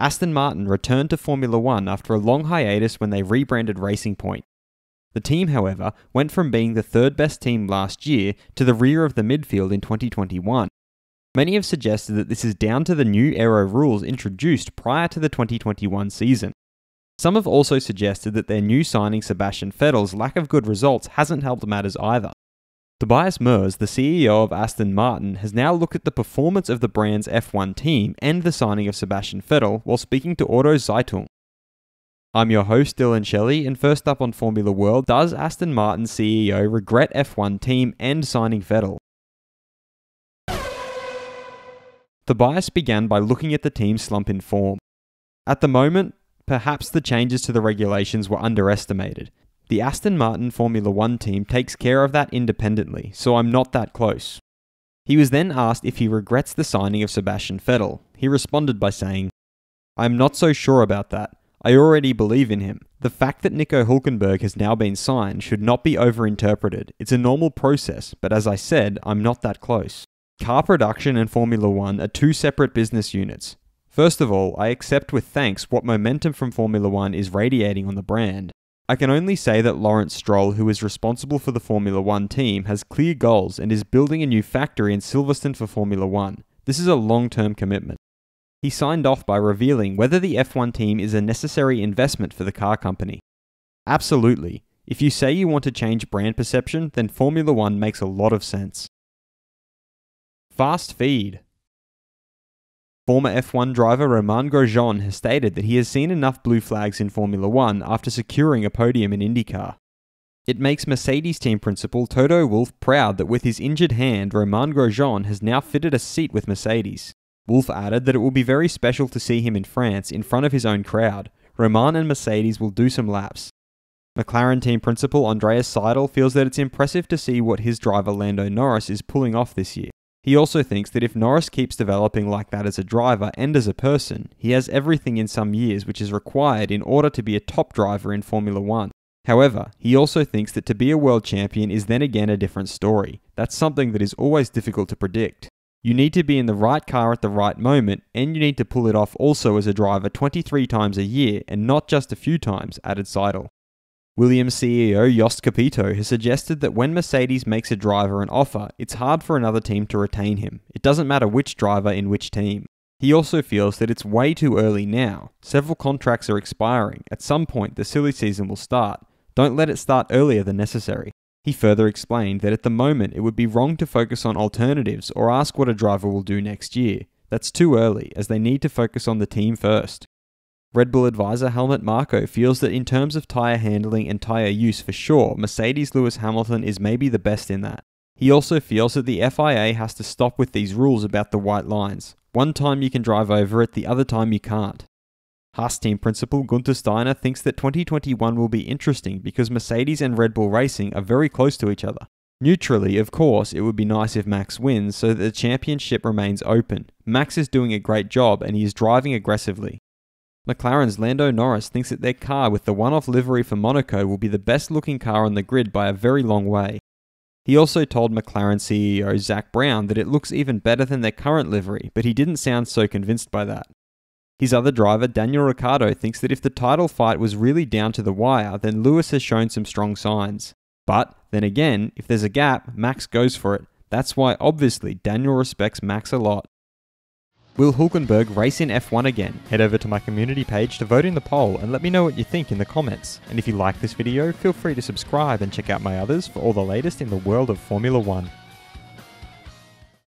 Aston Martin returned to Formula One after a long hiatus when they rebranded Racing Point. The team, however, went from being the third best team last year to the rear of the midfield in 2021. Many have suggested that this is down to the new aero rules introduced prior to the 2021 season. Some have also suggested that their new signing Sebastian Vettel's lack of good results hasn't helped matters either. Tobias Mers, the CEO of Aston Martin, has now looked at the performance of the brand's F1 team and the signing of Sebastian Vettel while speaking to Auto Zeitung. I'm your host, Dylan Shelley, and first up on Formula World, does Aston Martin CEO regret F1 team and signing Vettel? Tobias began by looking at the team's slump in form. At the moment, perhaps the changes to the regulations were underestimated, the Aston Martin Formula One team takes care of that independently, so I'm not that close. He was then asked if he regrets the signing of Sebastian Vettel. He responded by saying, I'm not so sure about that. I already believe in him. The fact that Nico Hulkenberg has now been signed should not be overinterpreted. It's a normal process, but as I said, I'm not that close. Car production and Formula One are two separate business units. First of all, I accept with thanks what momentum from Formula One is radiating on the brand, I can only say that Lawrence Stroll, who is responsible for the Formula One team, has clear goals and is building a new factory in Silverstone for Formula One. This is a long term commitment. He signed off by revealing whether the F1 team is a necessary investment for the car company. Absolutely. If you say you want to change brand perception, then Formula One makes a lot of sense. Fast feed. Former F1 driver Romain Grosjean has stated that he has seen enough blue flags in Formula One after securing a podium in IndyCar. It makes Mercedes team principal Toto Wolff proud that with his injured hand, Romain Grosjean has now fitted a seat with Mercedes. Wolff added that it will be very special to see him in France in front of his own crowd. Romain and Mercedes will do some laps. McLaren team principal Andreas Seidel feels that it's impressive to see what his driver Lando Norris is pulling off this year. He also thinks that if Norris keeps developing like that as a driver and as a person, he has everything in some years which is required in order to be a top driver in Formula One. However, he also thinks that to be a world champion is then again a different story. That's something that is always difficult to predict. You need to be in the right car at the right moment, and you need to pull it off also as a driver 23 times a year and not just a few times, added Seidel. Williams CEO Jost Capito has suggested that when Mercedes makes a driver an offer, it's hard for another team to retain him. It doesn't matter which driver in which team. He also feels that it's way too early now. Several contracts are expiring. At some point, the silly season will start. Don't let it start earlier than necessary. He further explained that at the moment it would be wrong to focus on alternatives or ask what a driver will do next year. That's too early, as they need to focus on the team first. Red Bull advisor Helmut Marko feels that in terms of tyre handling and tyre use for sure, Mercedes Lewis Hamilton is maybe the best in that. He also feels that the FIA has to stop with these rules about the white lines. One time you can drive over it, the other time you can't. Haas team principal Gunter Steiner thinks that 2021 will be interesting because Mercedes and Red Bull Racing are very close to each other. Neutrally, of course, it would be nice if Max wins so that the championship remains open. Max is doing a great job and he is driving aggressively. McLaren's Lando Norris thinks that their car with the one off livery for Monaco will be the best looking car on the grid by a very long way. He also told McLaren CEO Zach Brown that it looks even better than their current livery, but he didn't sound so convinced by that. His other driver, Daniel Ricciardo, thinks that if the title fight was really down to the wire, then Lewis has shown some strong signs. But, then again, if there's a gap, Max goes for it. That's why, obviously, Daniel respects Max a lot. Will Hulkenberg race in F1 again? Head over to my community page to vote in the poll and let me know what you think in the comments. And if you like this video, feel free to subscribe and check out my others for all the latest in the world of Formula 1.